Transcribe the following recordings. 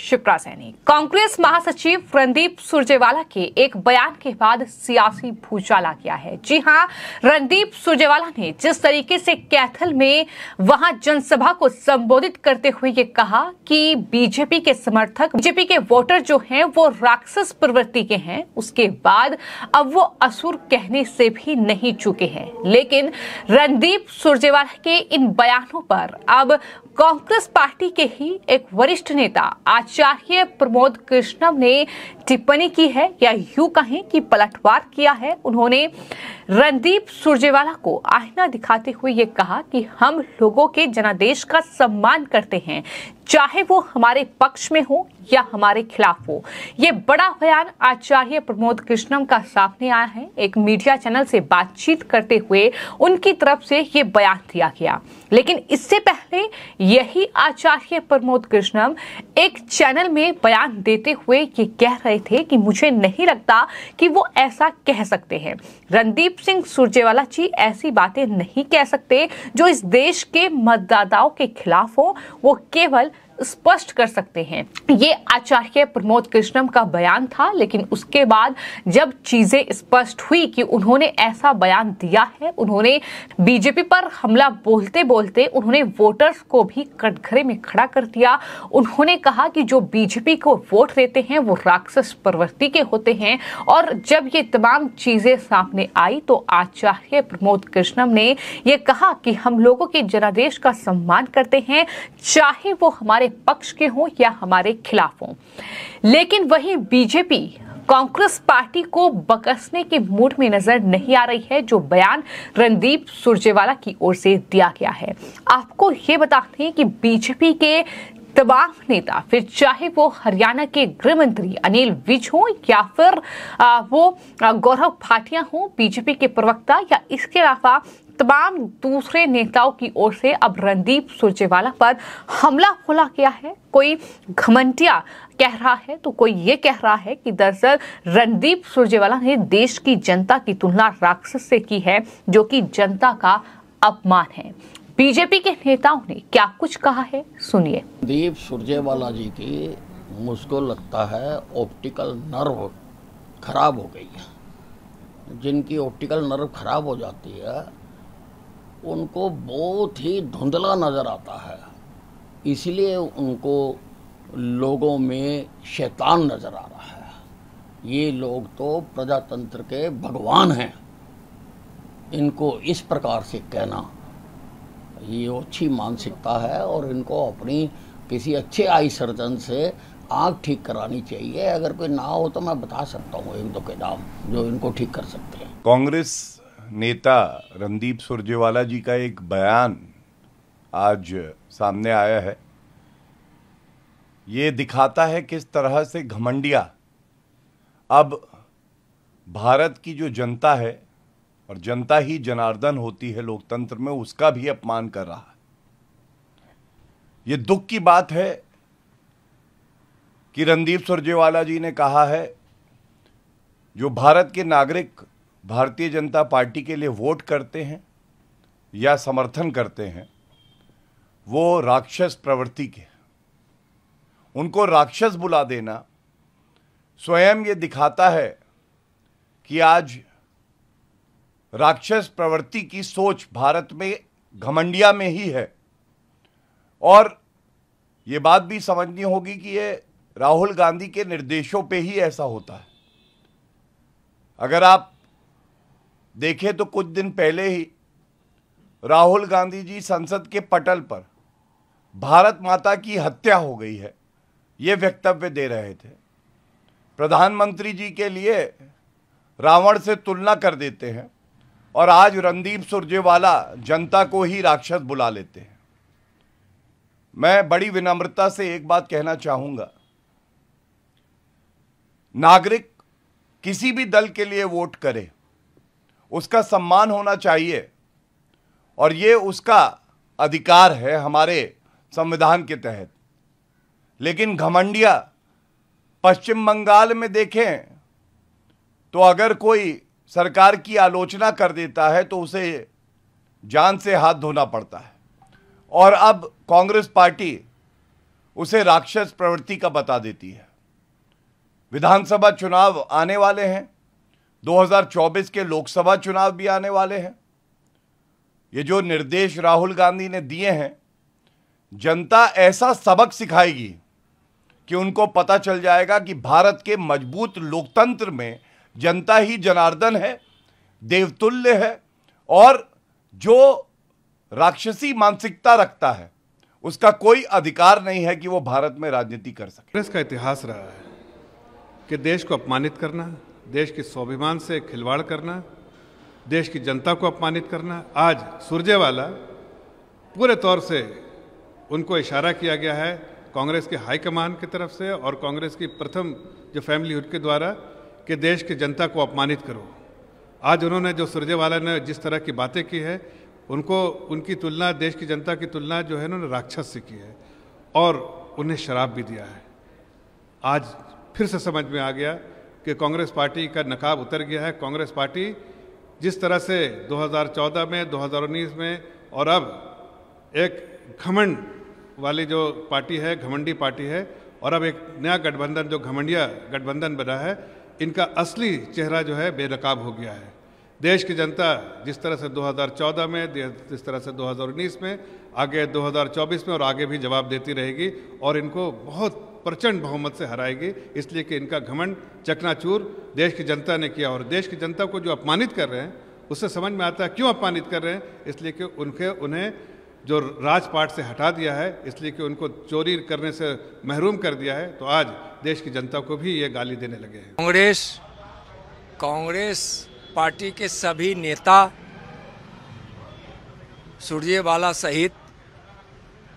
शिप्रा सैनी कांग्रेस महासचिव रणदीप सुरजेवाला के एक बयान के बाद सियासी भूचाला गया है जी हां रणदीप सुरजेवाला ने जिस तरीके से कैथल में वहां जनसभा को संबोधित करते हुए ये कहा कि बीजेपी के समर्थक बीजेपी के वोटर जो हैं वो राक्षस प्रवृत्ति के हैं उसके बाद अब वो असुर कहने से भी नहीं चुके हैं लेकिन रणदीप सुरजेवाला के इन बयानों पर अब कांग्रेस पार्टी के ही एक वरिष्ठ नेता आज आचार्य प्रमोद कृष्णम ने टिप्पणी की है या यू कहें कि पलटवार किया है उन्होंने रणदीप सुरजेवाला को आईना दिखाते हुए ये कहा कि हम लोगों के जनादेश का सम्मान करते हैं चाहे वो हमारे पक्ष में हो या हमारे खिलाफ हो ये बड़ा बयान आचार्य प्रमोद कृष्णम का सामने आया है एक मीडिया चैनल से बातचीत करते हुए उनकी तरफ से ये बयान दिया गया लेकिन इससे पहले यही आचार्य प्रमोद कृष्णम एक चैनल में बयान देते हुए ये कह रहे आए थे कि मुझे नहीं लगता कि वो ऐसा कह सकते हैं रणदीप सिंह सुरजेवाला जी ऐसी बातें नहीं कह सकते जो इस देश के मतदाताओं के खिलाफ हो वो केवल स्पष्ट कर सकते हैं ये आचार्य प्रमोद कृष्णम का बयान था लेकिन उसके बाद जब चीजें स्पष्ट हुई कि उन्होंने ऐसा बयान दिया है उन्होंने बीजेपी पर हमला बोलते बोलते उन्होंने वोटर्स को भी कटघरे में खड़ा कर दिया उन्होंने कहा कि जो बीजेपी को वोट देते हैं वो राक्षस प्रवृत्ति के होते हैं और जब ये तमाम चीजें सामने आई तो आचार्य प्रमोद कृष्णम ने यह कहा कि हम लोगों के जनादेश का सम्मान करते हैं चाहे वो हमारे हमारे पक्ष के हों या हमारे खिलाफ हों लेकिन वही बीजेपी कांग्रेस पार्टी को बकसने के मूड में नजर नहीं आ रही है जो बयान रणदीप सुरजेवाला की ओर से दिया गया है आपको ये बताते हैं कि बीजेपी के तमाम नेता फिर चाहे वो हरियाणा के गृह मंत्री अनिल विज हो या फिर वो गौरव भाटिया हो बीजेपी के प्रवक्ता या इसके अलावा तमाम दूसरे नेताओं की ओर से अब रणदीप सुरजेवाला पर हमला खोला गया है कोई घमंटिया कह रहा है तो कोई ये कह रहा है कि दरअसल रणदीप सुरजेवाला ने देश की जनता की तुलना राक्षस से की है जो कि जनता का अपमान है बीजेपी के नेताओं ने क्या कुछ कहा है सुनिए रणदीप सुरजेवाला जी की मुझको लगता है ऑप्टिकल नर्व खराब हो गई है जिनकी ऑप्टिकल नर्व खराब हो जाती है उनको बहुत ही धुंधला नज़र आता है इसलिए उनको लोगों में शैतान नज़र आ रहा है ये लोग तो प्रजातंत्र के भगवान हैं इनको इस प्रकार से कहना ये अच्छी मानसिकता है और इनको अपनी किसी अच्छे आई सर्जन से आँख ठीक करानी चाहिए अगर कोई ना हो तो मैं बता सकता हूँ इन दो के नाम जो इनको ठीक कर सकते हैं कांग्रेस नेता रणदीप सुरजेवाला जी का एक बयान आज सामने आया है ये दिखाता है किस तरह से घमंडिया अब भारत की जो जनता है और जनता ही जनार्दन होती है लोकतंत्र में उसका भी अपमान कर रहा है ये दुख की बात है कि रणदीप सुरजेवाला जी ने कहा है जो भारत के नागरिक भारतीय जनता पार्टी के लिए वोट करते हैं या समर्थन करते हैं वो राक्षस प्रवृत्ति के उनको राक्षस बुला देना स्वयं ये दिखाता है कि आज राक्षस प्रवृत्ति की सोच भारत में घमंडिया में ही है और ये बात भी समझनी होगी कि ये राहुल गांधी के निर्देशों पे ही ऐसा होता है अगर आप देखे तो कुछ दिन पहले ही राहुल गांधी जी संसद के पटल पर भारत माता की हत्या हो गई है ये वक्तव्य दे रहे थे प्रधानमंत्री जी के लिए रावण से तुलना कर देते हैं और आज रणदीप सुरजेवाला जनता को ही राक्षस बुला लेते हैं मैं बड़ी विनम्रता से एक बात कहना चाहूँगा नागरिक किसी भी दल के लिए वोट करे उसका सम्मान होना चाहिए और ये उसका अधिकार है हमारे संविधान के तहत लेकिन घमंडिया पश्चिम बंगाल में देखें तो अगर कोई सरकार की आलोचना कर देता है तो उसे जान से हाथ धोना पड़ता है और अब कांग्रेस पार्टी उसे राक्षस प्रवृत्ति का बता देती है विधानसभा चुनाव आने वाले हैं 2024 के लोकसभा चुनाव भी आने वाले हैं ये जो निर्देश राहुल गांधी ने दिए हैं जनता ऐसा सबक सिखाएगी कि उनको पता चल जाएगा कि भारत के मजबूत लोकतंत्र में जनता ही जनार्दन है देवतुल्य है और जो राक्षसी मानसिकता रखता है उसका कोई अधिकार नहीं है कि वो भारत में राजनीति कर सके इसका इतिहास रहा है कि देश को अपमानित करना देश के स्वाभिमान से खिलवाड़ करना देश की जनता को अपमानित करना आज सुरजेवाला पूरे तौर से उनको इशारा किया गया है कांग्रेस के हाईकमान की तरफ से और कांग्रेस की प्रथम जो फैमिली हुड के द्वारा कि देश की जनता को अपमानित करो आज उन्होंने जो सुरजेवाला ने जिस तरह की बातें की है उनको उनकी तुलना देश की जनता की तुलना जो है उन्होंने राक्षस से की है और उन्हें शराब भी दिया है आज फिर से समझ में आ गया कि कांग्रेस पार्टी का नकाब उतर गया है कांग्रेस पार्टी जिस तरह से 2014 में 2019 में और अब एक घमंड वाली जो पार्टी है घमंडी पार्टी है और अब एक नया गठबंधन जो घमंडिया गठबंधन बना है इनका असली चेहरा जो है बेनकाब हो गया है देश की जनता जिस तरह से 2014 में जिस तरह से 2019 में आगे 2024 में और आगे भी जवाब देती रहेगी और इनको बहुत प्रचंड बहुमत से हराएगी इसलिए कि इनका घमंड चकनाचूर देश की जनता ने किया और देश की जनता को जो अपमानित कर रहे हैं उससे समझ में आता है क्यों अपमानित कर रहे हैं इसलिए कि उनके उन्हें जो राजपाट से हटा दिया है इसलिए कि उनको चोरी करने से महरूम कर दिया है तो आज देश की जनता को भी ये गाली देने लगे हैं कांग्रेस कांग्रेस पार्टी के सभी नेता सुरजेवाला सहित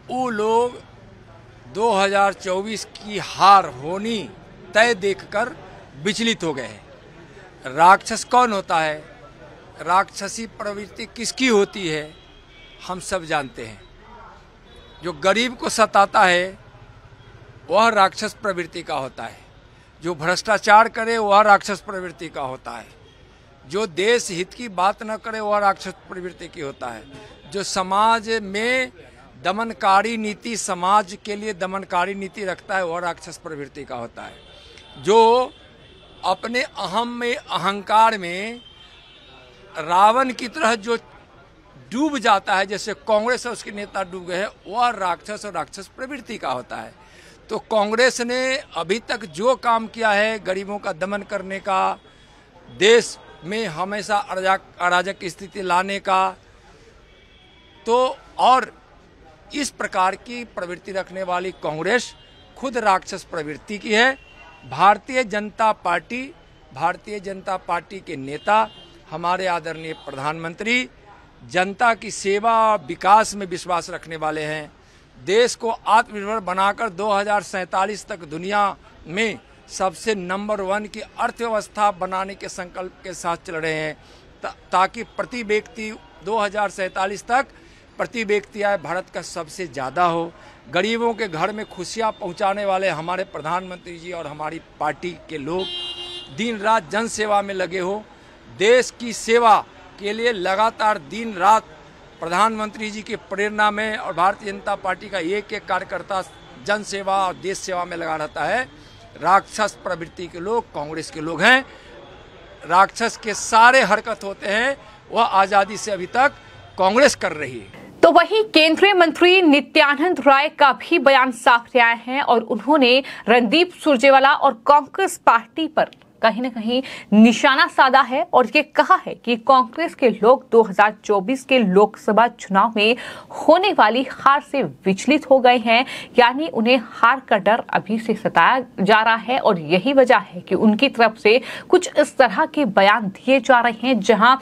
वो लोग 2024 की हार होनी तय देखकर विचलित हो गए हैं राक्षस कौन होता है राक्षसी प्रवृत्ति किसकी होती है हम सब जानते हैं जो गरीब को सताता है वह राक्षस प्रवृत्ति का होता है जो भ्रष्टाचार करे वह राक्षस प्रवृत्ति का होता है जो देश हित की बात न करे वह राक्षस प्रवृत्ति की होता है जो समाज में दमनकारी नीति समाज के लिए दमनकारी नीति रखता है वह राक्षस प्रवृत्ति का होता है जो अपने अहम में अहंकार में रावण की तरह जो डूब जाता है जैसे कांग्रेस और उसके नेता डूब गए हैं वह राक्षस और राक्षस प्रवृत्ति का होता है तो कांग्रेस ने अभी तक जो काम किया है गरीबों का दमन करने का देश में हमेशा अराजक स्थिति लाने का तो और इस प्रकार की प्रवृत्ति रखने वाली कांग्रेस खुद राक्षस प्रवृत्ति की है भारतीय जनता पार्टी भारतीय जनता पार्टी के नेता हमारे आदरणीय प्रधानमंत्री जनता की सेवा और विकास में विश्वास रखने वाले हैं देश को आत्मनिर्भर बनाकर दो तक दुनिया में सबसे नंबर वन की अर्थव्यवस्था बनाने के संकल्प के साथ चल रहे हैं ता, ताकि प्रति व्यक्ति दो तक प्रति व्यक्ति आय भारत का सबसे ज़्यादा हो गरीबों के घर में खुशियाँ पहुँचाने वाले हमारे प्रधानमंत्री जी और हमारी पार्टी के लोग दिन रात जन सेवा में लगे हो देश की सेवा के लिए लगातार दिन रात प्रधानमंत्री जी की प्रेरणा में और भारतीय जनता पार्टी का एक एक कार्यकर्ता जन सेवा और देश सेवा में लगा रहता है राक्षस प्रवृत्ति के लोग कांग्रेस के लोग हैं राक्षस के सारे हरकत होते हैं वह आज़ादी से अभी तक कांग्रेस कर रही है तो वहीं केंद्रीय मंत्री नित्यानंद राय का भी बयान साफ आया है और उन्होंने रणदीप सुरजेवाला और कांग्रेस पार्टी पर कहीं ना कहीं निशाना साधा है और ये कहा है कि कांग्रेस के लोग 2024 के लोकसभा चुनाव में होने वाली हार से विचलित हो गए हैं यानी उन्हें हार का डर अभी से सताया जा रहा है और यही वजह है कि उनकी तरफ से कुछ इस तरह के बयान दिए जा रहे हैं जहां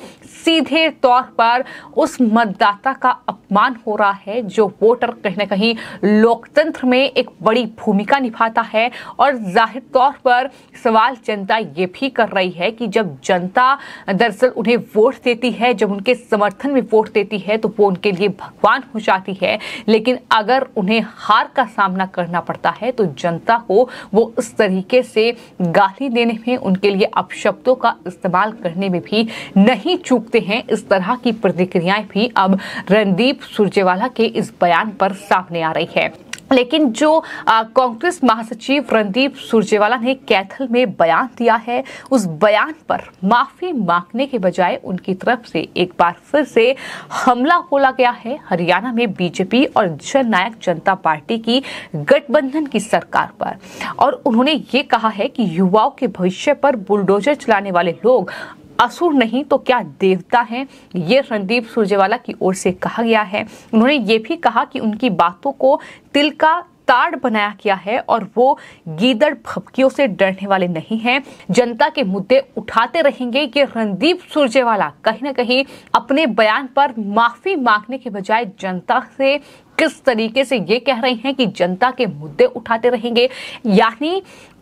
सीधे तौर पर उस मतदाता का अपमान हो रहा है जो वोटर कहीं ना कहीं लोकतंत्र में एक बड़ी भूमिका निभाता है और जाहिर तौर पर सवाल जनता ये भी कर रही है कि जब जनता दरअसल उन्हें वोट देती है जब उनके समर्थन में वोट देती है तो वो उनके लिए भगवान हो जाती है लेकिन अगर उन्हें हार का सामना करना पड़ता है तो जनता को वो इस तरीके से गाली देने में उनके लिए अपशब्दों का इस्तेमाल करने में भी नहीं चूकते हैं इस तरह की प्रतिक्रियाएं भी अब रणदीप रणदीप सुरजेवाला के इस बयान पर सामने आ रही है लेकिन जो कांग्रेस महासचिव रणदीप सुरजेवाला ने कैथल में बयान दिया है उस बयान पर माफी मांगने के बजाय उनकी तरफ से एक बार फिर से हमला बोला गया है हरियाणा में बीजेपी और जननायक जनता पार्टी की गठबंधन की सरकार पर और उन्होंने ये कहा है कि युवाओं के भविष्य पर बुलडोजर चलाने वाले लोग असुर नहीं तो क्या देवता हैं ये रणदीप सुरजेवाला की ओर से कहा गया है उन्होंने ये भी कहा कि उनकी बातों को तिल का ताड़ बनाया गया है और वो गीदड़ भपकियों से डरने वाले नहीं हैं जनता के मुद्दे उठाते रहेंगे कि रणदीप सुरजेवाला कहीं ना कहीं अपने बयान पर माफी मांगने के बजाय जनता से किस तरीके से ये कह रहे हैं कि जनता के मुद्दे उठाते रहेंगे यानी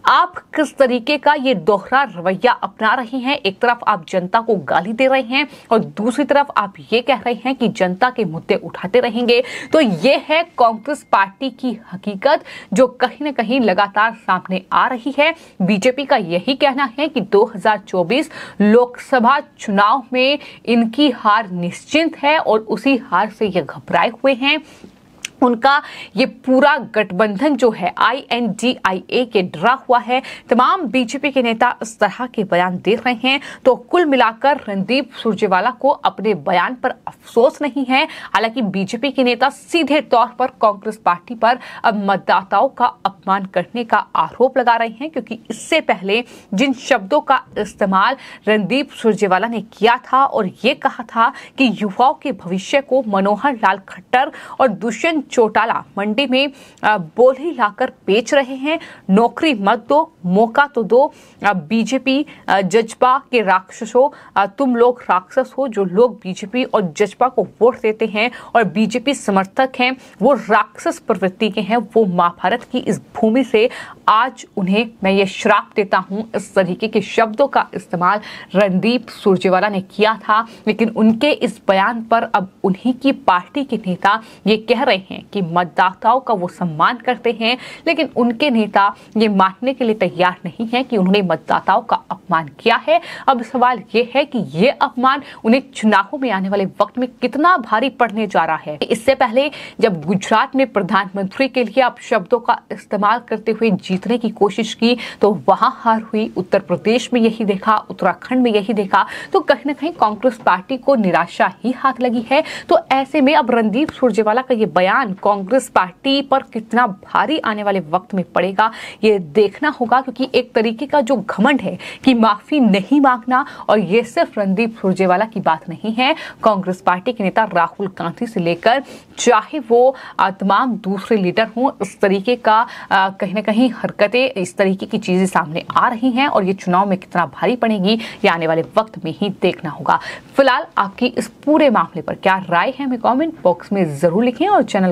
आप किस तरीके का ये दोहरा रवैया अपना रहे हैं एक तरफ आप जनता को गाली दे रहे हैं और दूसरी तरफ आप ये कह रहे हैं कि जनता के मुद्दे उठाते रहेंगे तो ये है कांग्रेस पार्टी की हकीकत जो कहीं ना कहीं लगातार सामने आ रही है बीजेपी का यही कहना है कि 2024 लोकसभा चुनाव में इनकी हार निश्चिंत है और उसी हार से ये घबराए हुए हैं उनका ये पूरा गठबंधन जो है आईएनडीआईए के डरा हुआ है तमाम बीजेपी के नेता इस तरह के बयान दे रहे हैं तो कुल मिलाकर रणदीप सुरजेवाला को अपने बयान पर अफसोस नहीं है हालांकि बीजेपी के नेता सीधे तौर पर कांग्रेस पार्टी पर अब मतदाताओं का अपमान करने का आरोप लगा रहे हैं क्योंकि इससे पहले जिन शब्दों का इस्तेमाल रणदीप सुरजेवाला ने किया था और ये कहा था कि युवाओं के भविष्य को मनोहर लाल खट्टर और दुष्यंत चौटाला मंडी में बोली लाकर बेच रहे हैं नौकरी मत दो मौका तो दो बीजेपी जजपा के राक्षस हो तुम लोग राक्षस हो जो लोग बीजेपी और जजपा को वोट देते हैं और बीजेपी समर्थक हैं वो राक्षस प्रवृत्ति के हैं वो महाभारत की इस भूमि से आज उन्हें मैं ये श्राप देता हूँ इस तरीके के शब्दों का इस्तेमाल रणदीप सुरजेवाला ने किया था लेकिन उनके इस बयान पर अब उन्हीं की पार्टी के नेता ये कह रहे हैं हैं कि मतदाताओं का वो सम्मान करते हैं लेकिन उनके नेता ये मानने के लिए तैयार नहीं है कि उन्होंने मतदाताओं का अपमान किया है अब सवाल ये है कि ये अपमान उन्हें चुनावों में आने वाले वक्त में कितना भारी पड़ने जा रहा है इससे पहले जब गुजरात में प्रधानमंत्री के लिए आप शब्दों का इस्तेमाल करते हुए जीतने की कोशिश की तो वहां हार हुई उत्तर प्रदेश में यही देखा उत्तराखंड में यही देखा तो कहीं ना कहीं कांग्रेस पार्टी को निराशा ही हाथ लगी है तो ऐसे में अब रणदीप सुरजेवाला का ये बयान निशान कांग्रेस पार्टी पर कितना भारी आने वाले वक्त में पड़ेगा ये देखना होगा क्योंकि एक तरीके का जो घमंड है कि माफी नहीं मांगना और ये सिर्फ रणदीप सुरजेवाला की बात नहीं है कांग्रेस पार्टी के नेता राहुल गांधी से लेकर चाहे वो तमाम दूसरे लीडर हों इस तरीके का कहीं ना कहीं हरकतें इस तरीके की चीजें सामने आ रही हैं और ये चुनाव में कितना भारी पड़ेगी ये आने वाले वक्त में ही देखना होगा फिलहाल आपकी इस पूरे मामले पर क्या राय है हमें कमेंट बॉक्स में जरूर लिखें और चैनल